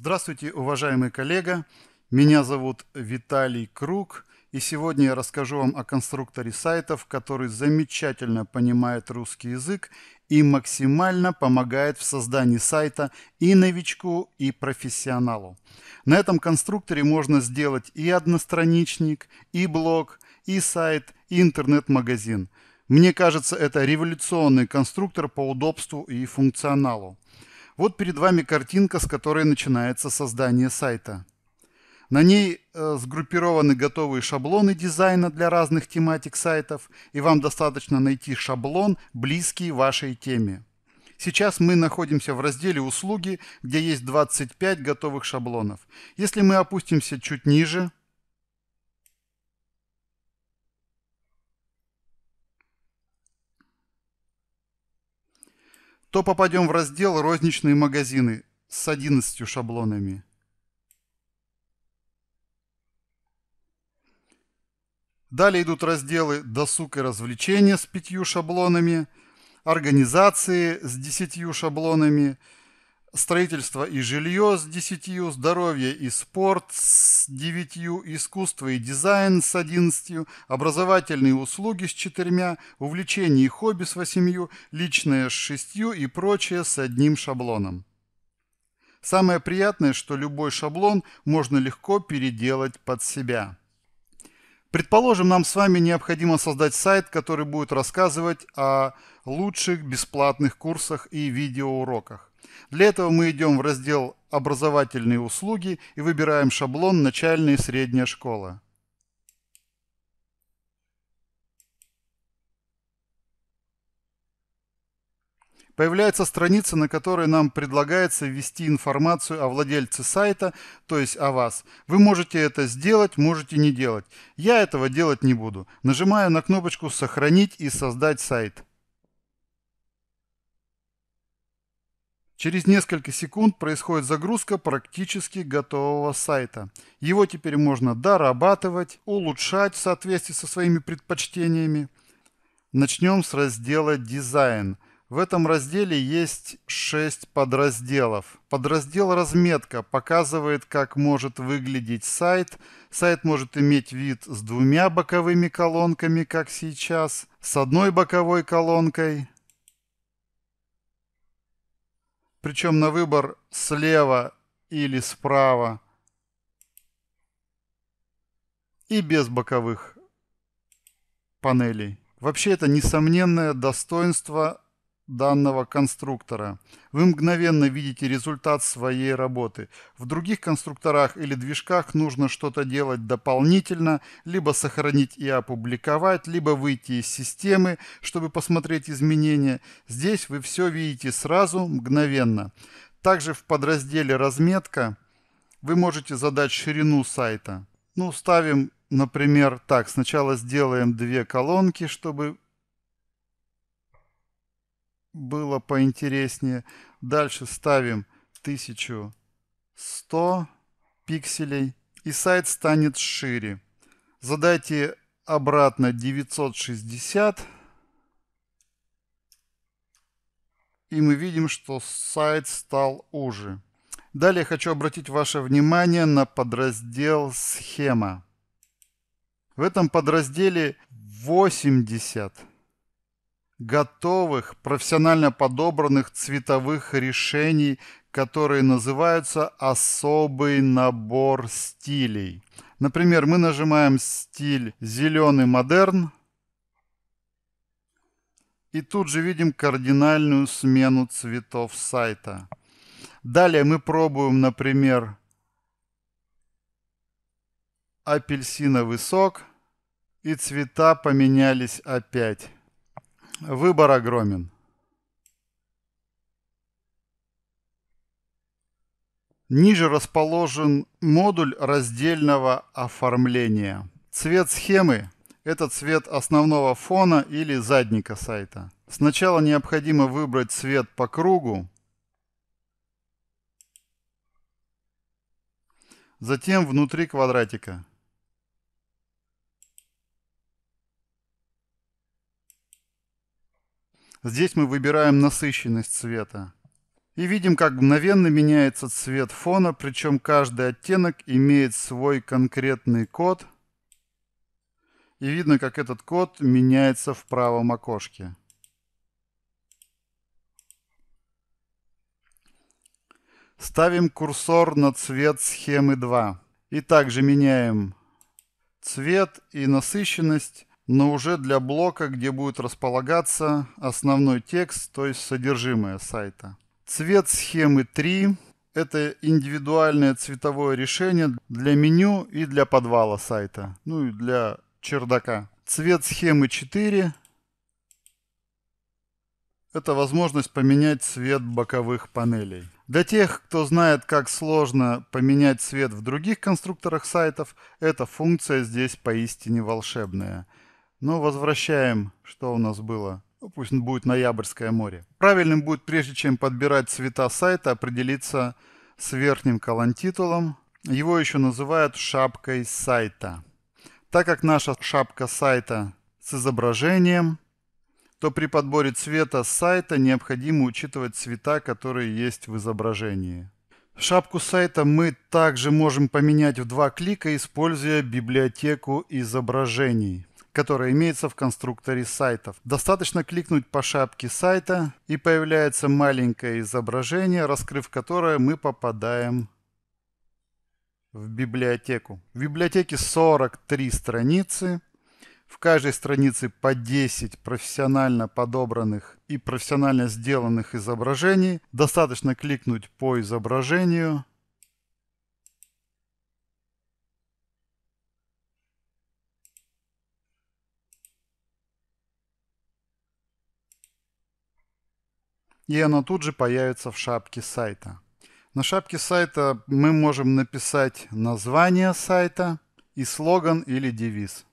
Здравствуйте, уважаемый коллега! Меня зовут Виталий Круг, и сегодня я расскажу вам о конструкторе сайтов, который замечательно понимает русский язык и максимально помогает в создании сайта и новичку, и профессионалу. На этом конструкторе можно сделать и одностраничник, и блог, и сайт, и интернет-магазин. Мне кажется, это революционный конструктор по удобству и функционалу. Вот перед вами картинка, с которой начинается создание сайта. На ней э, сгруппированы готовые шаблоны дизайна для разных тематик сайтов, и вам достаточно найти шаблон, близкий вашей теме. Сейчас мы находимся в разделе «Услуги», где есть 25 готовых шаблонов. Если мы опустимся чуть ниже, то попадем в раздел «Розничные магазины» с 11 шаблонами. Далее идут разделы «Досуг и развлечения» с пятью шаблонами, «Организации» с десятью шаблонами – строительство и жилье с 10, здоровье и спорт с 9, искусство и дизайн с 11, образовательные услуги с 4, увлечения и хобби с 8, личное с 6 и прочее с одним шаблоном. Самое приятное, что любой шаблон можно легко переделать под себя. Предположим, нам с вами необходимо создать сайт, который будет рассказывать о лучших бесплатных курсах и видеоуроках. Для этого мы идем в раздел «Образовательные услуги» и выбираем шаблон «Начальная и средняя школа». Появляется страница, на которой нам предлагается ввести информацию о владельце сайта, то есть о вас. Вы можете это сделать, можете не делать. Я этого делать не буду. Нажимаю на кнопочку «Сохранить и создать сайт». Через несколько секунд происходит загрузка практически готового сайта. Его теперь можно дорабатывать, улучшать в соответствии со своими предпочтениями. Начнем с раздела «Дизайн». В этом разделе есть 6 подразделов. Подраздел «Разметка» показывает, как может выглядеть сайт. Сайт может иметь вид с двумя боковыми колонками, как сейчас, с одной боковой колонкой, Причем на выбор слева или справа. И без боковых панелей. Вообще это несомненное достоинство данного конструктора. Вы мгновенно видите результат своей работы. В других конструкторах или движках нужно что-то делать дополнительно, либо сохранить и опубликовать, либо выйти из системы, чтобы посмотреть изменения. Здесь вы все видите сразу, мгновенно. Также в подразделе «Разметка» вы можете задать ширину сайта. Ну, ставим, например, так. Сначала сделаем две колонки, чтобы было поинтереснее. Дальше ставим 1100 пикселей, и сайт станет шире. Задайте обратно 960, и мы видим, что сайт стал уже. Далее хочу обратить ваше внимание на подраздел «Схема». В этом подразделе 80 готовых, профессионально подобранных цветовых решений, которые называются «особый набор стилей». Например, мы нажимаем стиль «Зеленый модерн», и тут же видим кардинальную смену цветов сайта. Далее мы пробуем, например, апельсиновый сок, и цвета поменялись опять. Выбор огромен. Ниже расположен модуль раздельного оформления. Цвет схемы – это цвет основного фона или задника сайта. Сначала необходимо выбрать цвет по кругу, затем внутри квадратика. Здесь мы выбираем насыщенность цвета. И видим, как мгновенно меняется цвет фона, причем каждый оттенок имеет свой конкретный код. И видно, как этот код меняется в правом окошке. Ставим курсор на цвет схемы 2. И также меняем цвет и насыщенность но уже для блока, где будет располагаться основной текст, то есть содержимое сайта. Цвет схемы 3 – это индивидуальное цветовое решение для меню и для подвала сайта, ну и для чердака. Цвет схемы 4 – это возможность поменять цвет боковых панелей. Для тех, кто знает, как сложно поменять цвет в других конструкторах сайтов, эта функция здесь поистине волшебная – но возвращаем, что у нас было. Ну, пусть будет Ноябрьское море. Правильным будет, прежде чем подбирать цвета сайта, определиться с верхним колонтитулом. Его еще называют шапкой сайта. Так как наша шапка сайта с изображением, то при подборе цвета сайта необходимо учитывать цвета, которые есть в изображении. Шапку сайта мы также можем поменять в два клика, используя библиотеку изображений которая имеется в конструкторе сайтов. Достаточно кликнуть по шапке сайта и появляется маленькое изображение, раскрыв которое мы попадаем в библиотеку. В библиотеке 43 страницы. В каждой странице по 10 профессионально подобранных и профессионально сделанных изображений. Достаточно кликнуть по изображению и оно тут же появится в шапке сайта. На шапке сайта мы можем написать название сайта и слоган или девиз.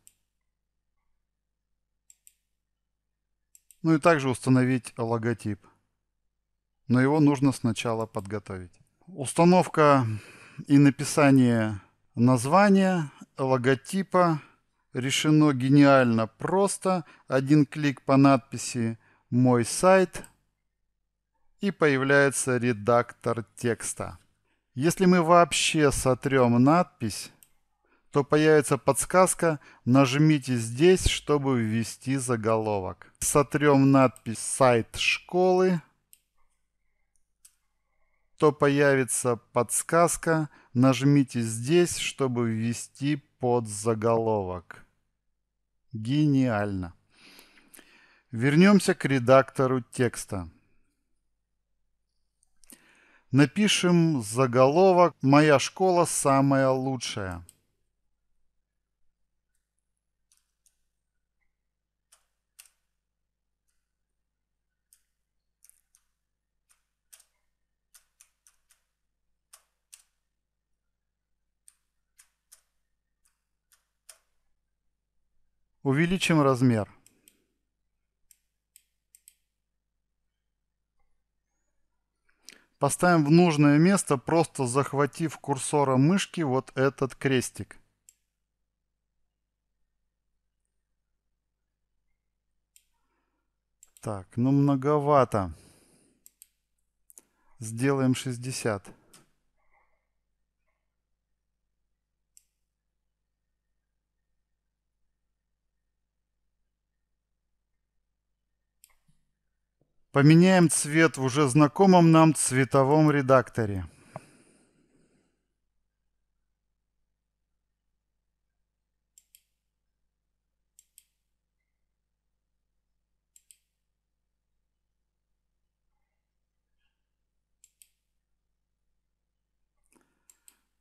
Ну и также установить логотип. Но его нужно сначала подготовить. Установка и написание названия, логотипа решено гениально просто. Один клик по надписи «Мой сайт» и появляется редактор текста. Если мы вообще сотрем надпись, то появится подсказка «Нажмите здесь, чтобы ввести заголовок». Сотрем надпись «Сайт школы», то появится подсказка «Нажмите здесь, чтобы ввести подзаголовок». Гениально! Вернемся к редактору текста. Напишем заголовок «Моя школа самая лучшая». Увеличим размер. Поставим в нужное место, просто захватив курсором мышки вот этот крестик. Так, ну многовато. Сделаем 60. Поменяем цвет в уже знакомом нам цветовом редакторе.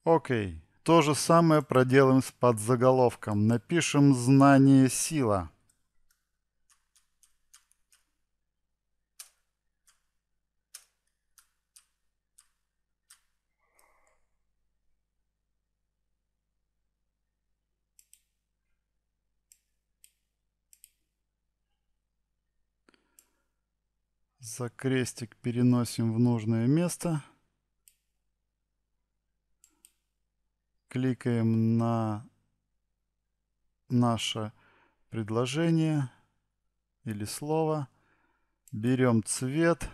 Окей. То же самое проделаем с подзаголовком. Напишем «Знание сила». За крестик переносим в нужное место. Кликаем на наше предложение или слово. Берем цвет.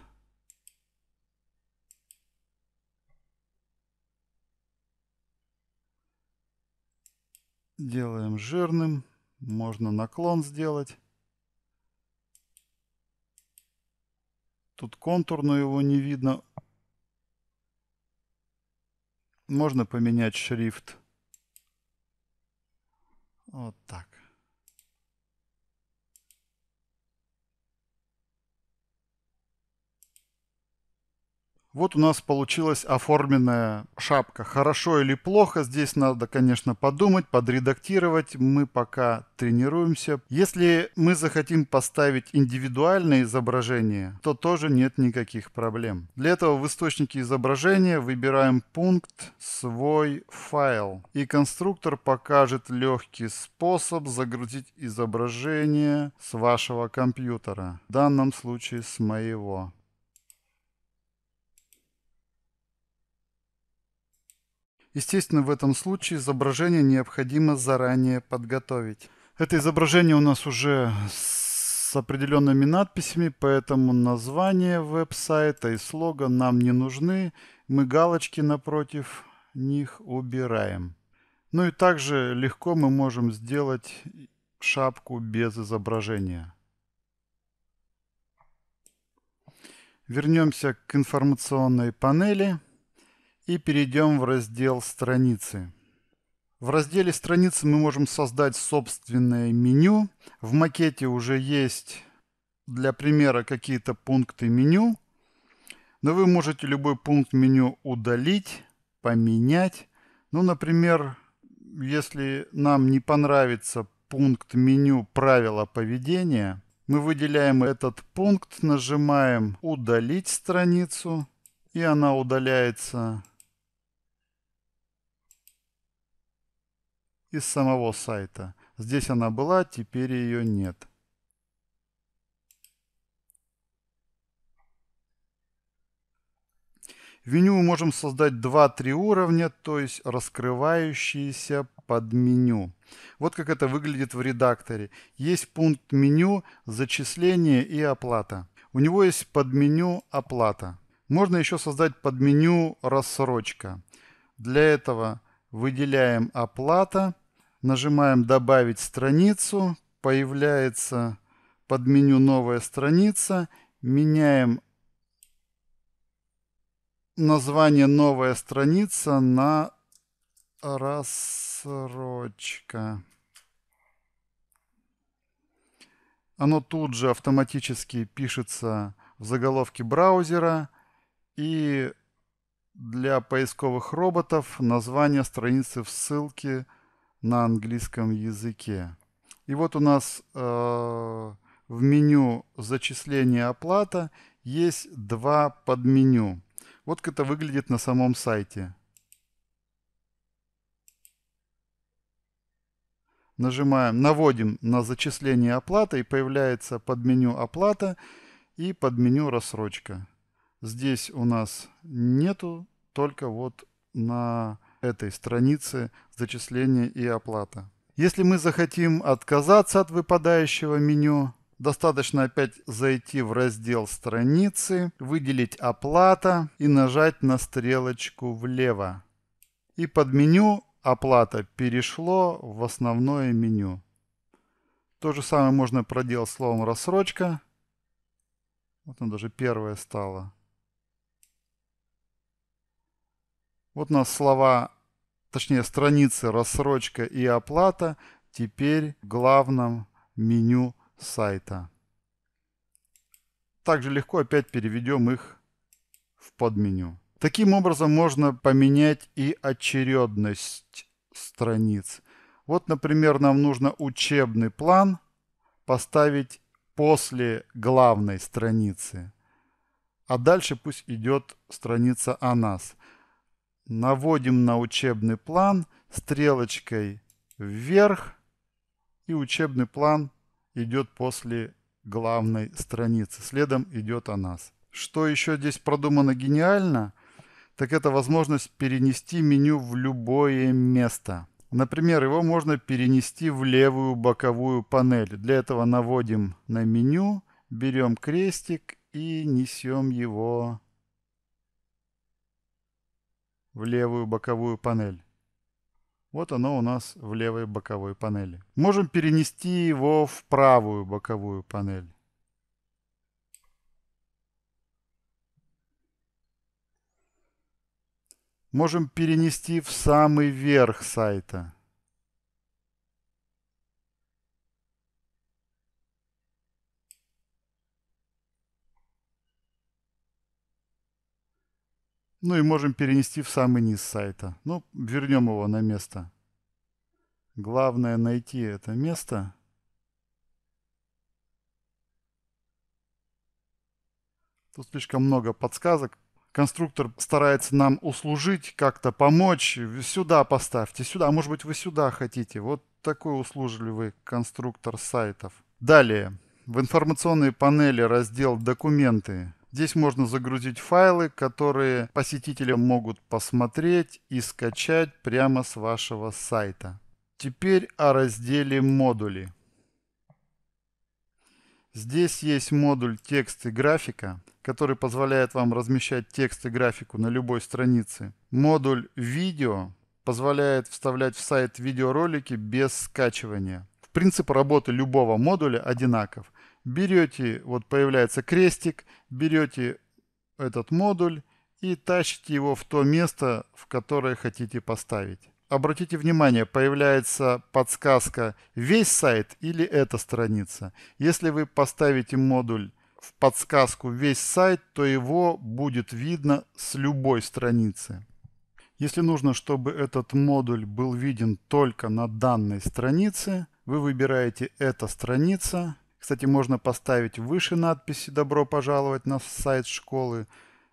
Делаем жирным. Можно наклон сделать. Тут контур, но его не видно. Можно поменять шрифт. Вот так. Вот у нас получилась оформленная шапка. Хорошо или плохо, здесь надо, конечно, подумать, подредактировать. Мы пока тренируемся. Если мы захотим поставить индивидуальное изображение, то тоже нет никаких проблем. Для этого в источнике изображения выбираем пункт «Свой файл». И конструктор покажет легкий способ загрузить изображение с вашего компьютера. В данном случае с моего. Естественно, в этом случае изображение необходимо заранее подготовить. Это изображение у нас уже с определенными надписями, поэтому название веб-сайта и слоган нам не нужны. Мы галочки напротив них убираем. Ну и также легко мы можем сделать шапку без изображения. Вернемся к информационной панели и перейдем в раздел «Страницы». В разделе «Страницы» мы можем создать собственное меню. В макете уже есть для примера какие-то пункты меню, но вы можете любой пункт меню удалить, поменять. Ну, например, если нам не понравится пункт меню «Правила поведения», мы выделяем этот пункт, нажимаем «Удалить страницу», и она удаляется из самого сайта. Здесь она была, теперь ее нет. В меню мы можем создать 2-3 уровня, то есть раскрывающиеся под меню. Вот как это выглядит в редакторе. Есть пункт меню «Зачисление и оплата». У него есть подменю «Оплата». Можно еще создать подменю «Рассрочка». Для этого выделяем «Оплата» Нажимаем «Добавить страницу». Появляется под меню «Новая страница». Меняем название «Новая страница» на «Рассрочка». Оно тут же автоматически пишется в заголовке браузера и для поисковых роботов название страницы в ссылке – на английском языке. И вот у нас э, в меню «Зачисление оплата» есть два подменю. Вот как это выглядит на самом сайте. Нажимаем, наводим на зачисление оплата и появляется подменю «Оплата» и подменю «Рассрочка». Здесь у нас нету, только вот на этой странице зачисление и оплата. Если мы захотим отказаться от выпадающего меню, достаточно опять зайти в раздел страницы, выделить «Оплата» и нажать на стрелочку влево. И под меню «Оплата» перешло в основное меню. То же самое можно проделать словом «Рассрочка». Вот оно даже первое стало. Вот у нас слова точнее страницы рассрочка и оплата теперь в главном меню сайта. Также легко опять переведем их в подменю. Таким образом можно поменять и очередность страниц. Вот, например, нам нужно учебный план поставить после главной страницы. А дальше пусть идет страница о нас наводим на учебный план стрелочкой вверх, и учебный план идет после главной страницы. Следом идет о нас. Что еще здесь продумано гениально, так это возможность перенести меню в любое место. Например, его можно перенести в левую боковую панель. Для этого наводим на меню, берем крестик и несем его в левую боковую панель. Вот оно у нас в левой боковой панели. Можем перенести его в правую боковую панель. Можем перенести в самый верх сайта. Ну и можем перенести в самый низ сайта. Ну, вернем его на место. Главное найти это место. Тут слишком много подсказок. Конструктор старается нам услужить, как-то помочь. Сюда поставьте, сюда. А может быть, вы сюда хотите. Вот такой услужливый конструктор сайтов. Далее. В информационной панели раздел «Документы» Здесь можно загрузить файлы, которые посетители могут посмотреть и скачать прямо с вашего сайта. Теперь о разделе «Модули». Здесь есть модуль «Текст и графика», который позволяет вам размещать текст и графику на любой странице. Модуль «Видео» позволяет вставлять в сайт видеоролики без скачивания. Принцип работы любого модуля одинаков берете, вот появляется крестик, берете этот модуль и тащите его в то место, в которое хотите поставить. Обратите внимание, появляется подсказка «Весь сайт» или «Эта страница». Если вы поставите модуль в подсказку «Весь сайт», то его будет видно с любой страницы. Если нужно, чтобы этот модуль был виден только на данной странице, вы выбираете «Эта страница» Кстати, можно поставить выше надписи «Добро пожаловать на сайт школы»,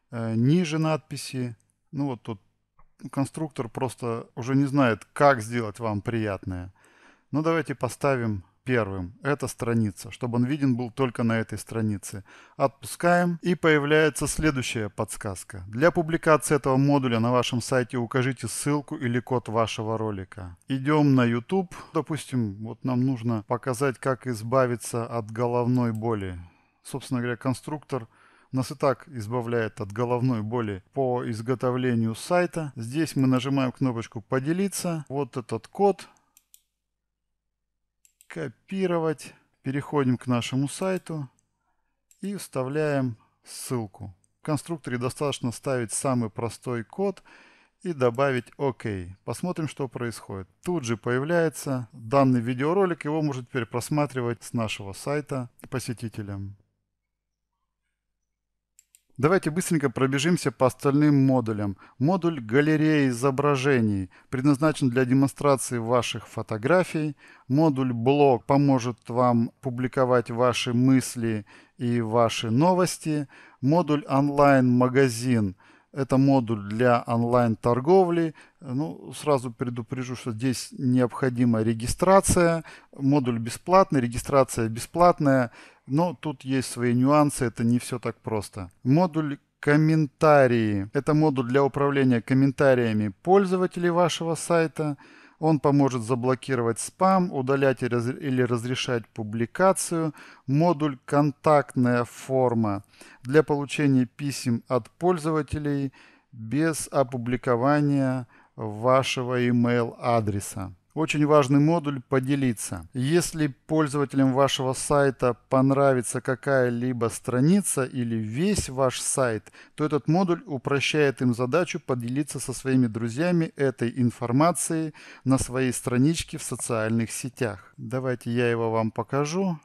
э, ниже надписи. Ну вот тут конструктор просто уже не знает, как сделать вам приятное. Ну давайте поставим первым. Это страница, чтобы он виден был только на этой странице. Отпускаем и появляется следующая подсказка. Для публикации этого модуля на вашем сайте укажите ссылку или код вашего ролика. Идем на YouTube. Допустим, вот нам нужно показать, как избавиться от головной боли. Собственно говоря, конструктор нас и так избавляет от головной боли по изготовлению сайта. Здесь мы нажимаем кнопочку «Поделиться». Вот этот код. Копировать, Переходим к нашему сайту и вставляем ссылку. В конструкторе достаточно ставить самый простой код и добавить ОК. Посмотрим, что происходит. Тут же появляется данный видеоролик, его можно теперь просматривать с нашего сайта посетителям. Давайте быстренько пробежимся по остальным модулям. Модуль «Галерея изображений» предназначен для демонстрации ваших фотографий. Модуль «Блог» поможет вам публиковать ваши мысли и ваши новости. Модуль «Онлайн-магазин» Это модуль для онлайн-торговли. Ну, сразу предупрежу, что здесь необходима регистрация. Модуль бесплатный, регистрация бесплатная. Но тут есть свои нюансы, это не все так просто. Модуль комментарии. Это модуль для управления комментариями пользователей вашего сайта. Он поможет заблокировать спам, удалять или разрешать публикацию. Модуль «Контактная форма» для получения писем от пользователей без опубликования вашего email адреса очень важный модуль «Поделиться». Если пользователям вашего сайта понравится какая-либо страница или весь ваш сайт, то этот модуль упрощает им задачу поделиться со своими друзьями этой информацией на своей страничке в социальных сетях. Давайте я его вам покажу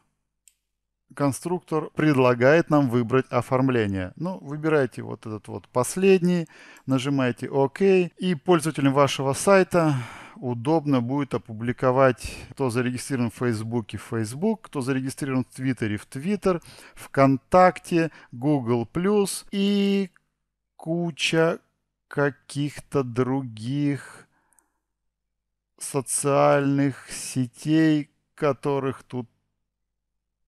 конструктор предлагает нам выбрать оформление. Ну, выбирайте вот этот вот последний, нажимаете ОК, и пользователям вашего сайта удобно будет опубликовать, кто зарегистрирован в Фейсбуке, в Фейсбук, кто зарегистрирован в Твиттере, в Твиттер, ВКонтакте, Google+, и куча каких-то других социальных сетей, которых тут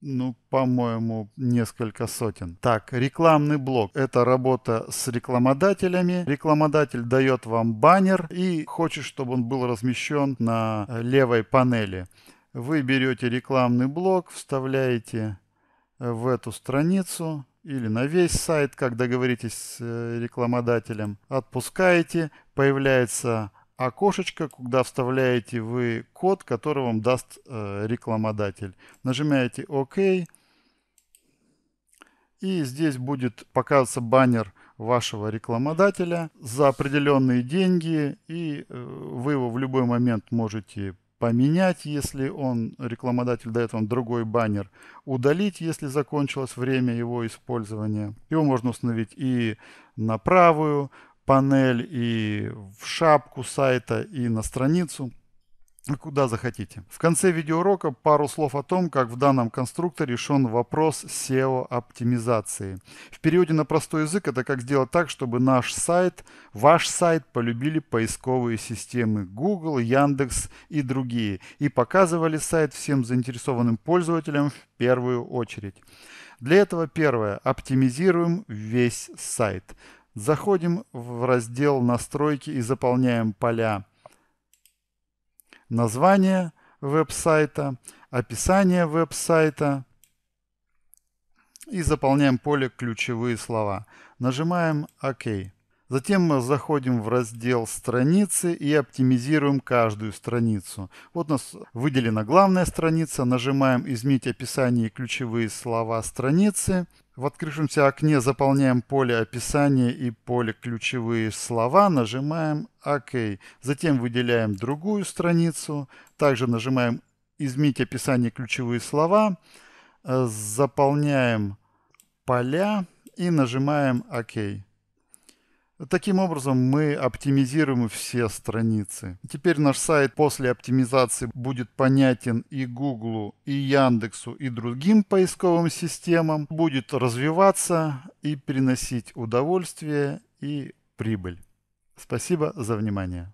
ну, по-моему, несколько сотен. Так, рекламный блок. Это работа с рекламодателями. Рекламодатель дает вам баннер и хочет, чтобы он был размещен на э, левой панели. Вы берете рекламный блок, вставляете э, в эту страницу или на весь сайт, как договоритесь с э, рекламодателем, отпускаете, появляется окошечко, куда вставляете вы код, который вам даст э, рекламодатель. Нажимаете ОК. И здесь будет показываться баннер вашего рекламодателя за определенные деньги. И э, вы его в любой момент можете поменять, если он, рекламодатель дает вам другой баннер, удалить, если закончилось время его использования. Его можно установить и на правую панель, и в шапку сайта, и на страницу, куда захотите. В конце видеоурока пару слов о том, как в данном конструкторе решен вопрос SEO-оптимизации. В периоде на простой язык это как сделать так, чтобы наш сайт, ваш сайт полюбили поисковые системы Google, Яндекс и другие и показывали сайт всем заинтересованным пользователям в первую очередь. Для этого первое. Оптимизируем весь сайт. Заходим в раздел «Настройки» и заполняем поля «Название веб-сайта», «Описание веб-сайта» и заполняем поле «Ключевые слова». Нажимаем «Ок». Затем мы заходим в раздел «Страницы» и оптимизируем каждую страницу. Вот у нас выделена главная страница. Нажимаем «Изменить описание и ключевые слова страницы». В открывшемся окне заполняем поле описания и поле ключевые слова, нажимаем ОК. Затем выделяем другую страницу, также нажимаем изменить описание ключевые слова, э, заполняем поля и нажимаем ОК. Таким образом мы оптимизируем все страницы. Теперь наш сайт после оптимизации будет понятен и Гуглу, и Яндексу, и другим поисковым системам. Будет развиваться и приносить удовольствие и прибыль. Спасибо за внимание.